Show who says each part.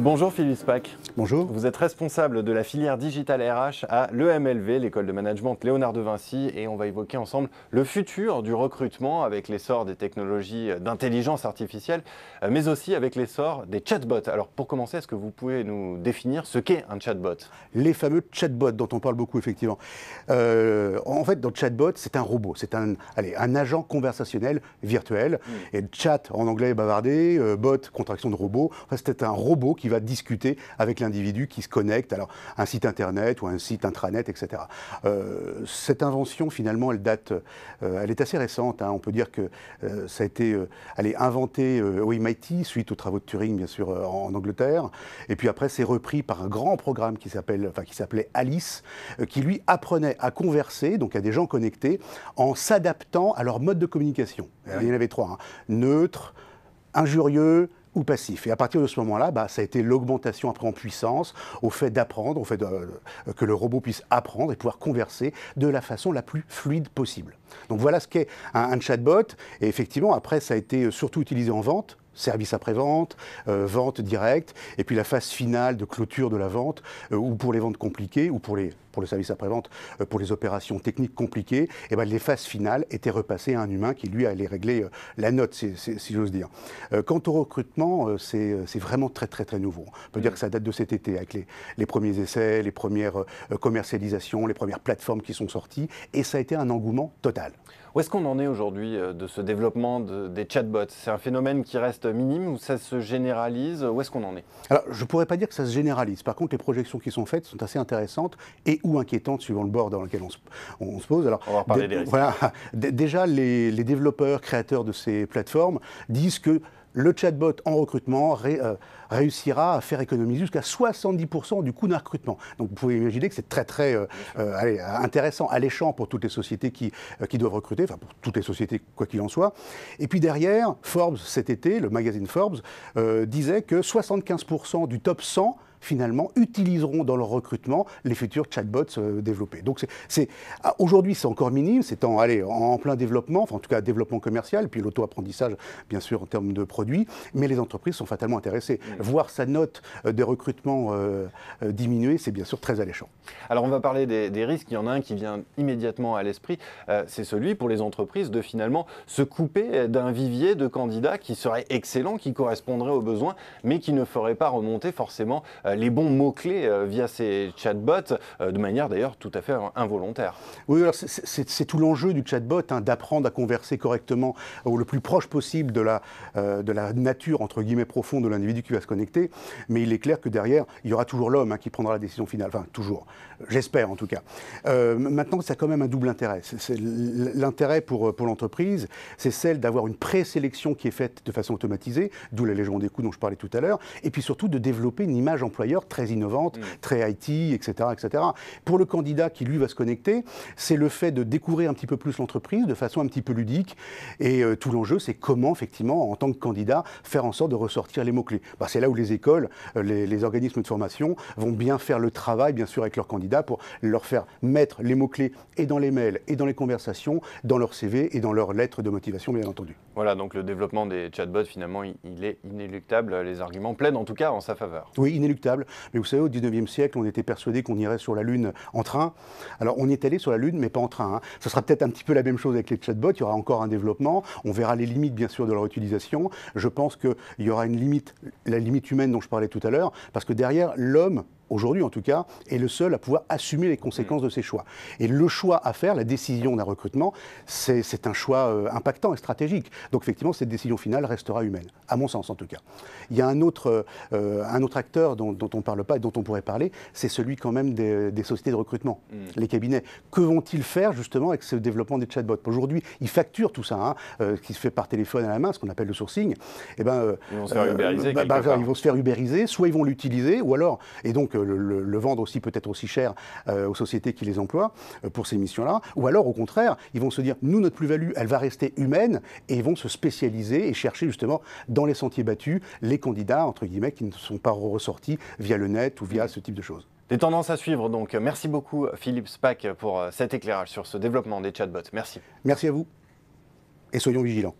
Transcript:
Speaker 1: Bonjour Philippe Spack. Bonjour. Vous êtes responsable de la filière digitale RH à l'EMLV, l'école de management Léonard de Vinci, et on va évoquer ensemble le futur du recrutement avec l'essor des technologies d'intelligence artificielle, euh, mais aussi avec l'essor des chatbots. Alors pour commencer, est-ce que vous pouvez nous définir ce qu'est un chatbot Les fameux chatbots dont on parle beaucoup effectivement. Euh, en fait, dans chatbot, c'est un robot, c'est
Speaker 2: un, un agent conversationnel virtuel. Hmm. Et chat en anglais bavarder, euh, bot contraction de robot. Enfin, c'était un robot qui va discuter avec l'individu qui se connecte, alors un site internet ou un site intranet, etc. Euh, cette invention, finalement, elle date, euh, elle est assez récente. Hein. On peut dire que euh, ça a été, elle est inventée au MIT suite aux travaux de Turing, bien sûr, en, Angleterre. Et puis après, c'est repris par un grand programme qui s'appelle, enfin, qui s'appelait Alice, qui lui apprenait à converser, donc à des gens connectés, en s'adaptant à leur mode de communication. Ah Il y en avait trois hein. neutre, injurieux ou passif. Et à partir de ce moment-là, bah, ça a été l'augmentation après en puissance, au fait d'apprendre, au fait euh, que le robot puisse apprendre et pouvoir converser de la façon la plus fluide possible. Donc voilà ce qu'est un, chatbot. Et effectivement, après, ça a été euh, surtout utilisé en vente, service après-vente, euh, vente directe, et puis la phase finale de clôture de la vente, euh, ou pour les ventes compliquées, ou pour, les, pour le service après-vente, euh, pour les opérations techniques compliquées, et eh ben, les phases finales étaient repassées à un humain qui, lui, allait régler la note, si, j'ose dire. quant au recrutement, c'est vraiment très, très, très nouveau. On peut dire mm. que ça date de cet été, avec les, les premiers essais, les premières commercialisations, les premières plateformes qui sont sorties, et ça a été un engouement total.
Speaker 1: Où est-ce qu'on en est aujourd'hui euh, de ce développement des chatbots C'est un phénomène qui reste minime ou ça se généralise Où est-ce qu'on en est
Speaker 2: Alors, je ne pourrais pas dire que ça se généralise. Par contre, les projections qui sont faites sont assez intéressantes et ou inquiétantes suivant le bord dans lequel on se, pose. Alors, on va parler des risques. déjà, les, les développeurs, créateurs de ces plateformes disent que le chatbot en recrutement euh, réussira à faire économiser jusqu'à 70% du coût d'un recrutement. Donc vous pouvez imaginer que c'est très très euh, euh, intéressant, alléchant pour toutes les sociétés qui, qui doivent recruter, enfin pour toutes les sociétés quoi qu'il en soit. Et puis derrière, Forbes cet été, le magazine Forbes, disait que 75% du top 100 finalement, utiliseront dans leur recrutement les futurs chatbots euh, développés. Donc c'est, ah, aujourd'hui, c'est encore minime, c'est en, en plein développement, enfin en tout cas développement commercial, puis l'auto-apprentissage, bien sûr, en termes de produits, mais les entreprises sont fatalement intéressées. Voir sa note de euh, des recrutements euh, diminuer, c'est bien sûr très
Speaker 1: alléchant. Alors on va parler des, des, risques, il y en a un qui vient immédiatement à l'esprit, c'est celui pour les entreprises de finalement se couper d'un vivier de candidats qui serait excellent, qui correspondrait aux besoins, mais qui ne ferait pas remonter forcément euh, les bons mots-clés euh, via ces chatbots, euh, de manière d'ailleurs tout à fait involontaire.
Speaker 2: Oui, alors c'est tout l'enjeu du chatbot, hein, d'apprendre à converser correctement au le plus proche possible de la, de la nature, entre guillemets, profonde de l'individu qui va se connecter. Mais il est clair que derrière, il y aura toujours l'homme hein, qui prendra la décision finale. Enfin, toujours. J'espère en tout cas. maintenant, ça a quand même un double intérêt. L'intérêt pour, pour l'entreprise, c'est celle d'avoir une présélection qui est faite de façon automatisée, d'où la l'allègement des coûts dont je parlais tout à l'heure, et puis surtout de développer une image employée très innovante, mm. très IT, etc., etc. Pour le candidat qui, lui, va se connecter, c'est le fait de découvrir un petit peu plus l'entreprise de façon un petit peu ludique. Et euh, tout l'enjeu, c'est comment, effectivement, en tant que candidat, faire en sorte de ressortir les mots-clés. Bah, c'est là où les écoles, euh, les, organismes de formation vont bien faire le travail, bien sûr, avec leurs candidats pour leur faire mettre les mots-clés et dans les mails, et dans les conversations, dans leur CV et dans leurs lettres de motivation, bien entendu.
Speaker 1: Voilà, donc le développement des chatbots, finalement, il, il est inéluctable. Les arguments plaident, en tout cas, en sa faveur.
Speaker 2: Oui, inéluctable. Mais vous savez, au 19e siècle, on était persuadé qu'on irait sur la Lune en train. Alors on est allé sur la Lune, mais pas en train. Ce hein. sera peut-être un petit peu la même chose avec les chatbots. Il y aura encore un développement. On verra les limites, bien sûr, de leur utilisation. Je pense qu'il y aura une limite, la limite humaine dont je parlais tout à l'heure, parce que derrière, l'homme aujourd'hui en tout cas, est le seul à pouvoir assumer les conséquences mm. de ses choix. Et le choix à faire, la décision d'un recrutement, c'est un choix euh, impactant et stratégique. Donc effectivement, cette décision finale restera humaine, à mon sens en tout cas. Il y a un autre, euh, un autre acteur dont, on ne parle pas et dont on pourrait parler, c'est celui quand même des, sociétés de recrutement, mm. les cabinets. Que vont-ils faire justement avec ce développement des chatbots Aujourd'hui, ils facturent tout ça, hein, euh, qui se fait par téléphone à la main, ce qu'on appelle le sourcing. Et eh ben, ils, vont se faire ubériser bah, bah, bah, ils vont se faire ubériser, soit ils vont l'utiliser, ou alors, et donc le, vendre aussi peut-être aussi cher euh, aux sociétés qui les emploient euh, pour ces missions-là. Ou alors, au contraire, ils vont se dire, nous, notre plus-value, elle va rester humaine et ils vont se spécialiser et chercher justement dans les sentiers battus les candidats, entre guillemets, qui ne sont pas ressortis via le net ou via ce type de choses.
Speaker 1: Des tendances à suivre, donc merci beaucoup Philippe Spack pour euh, cet éclairage sur ce développement des chatbots. Merci.
Speaker 2: Merci à vous et soyons vigilants.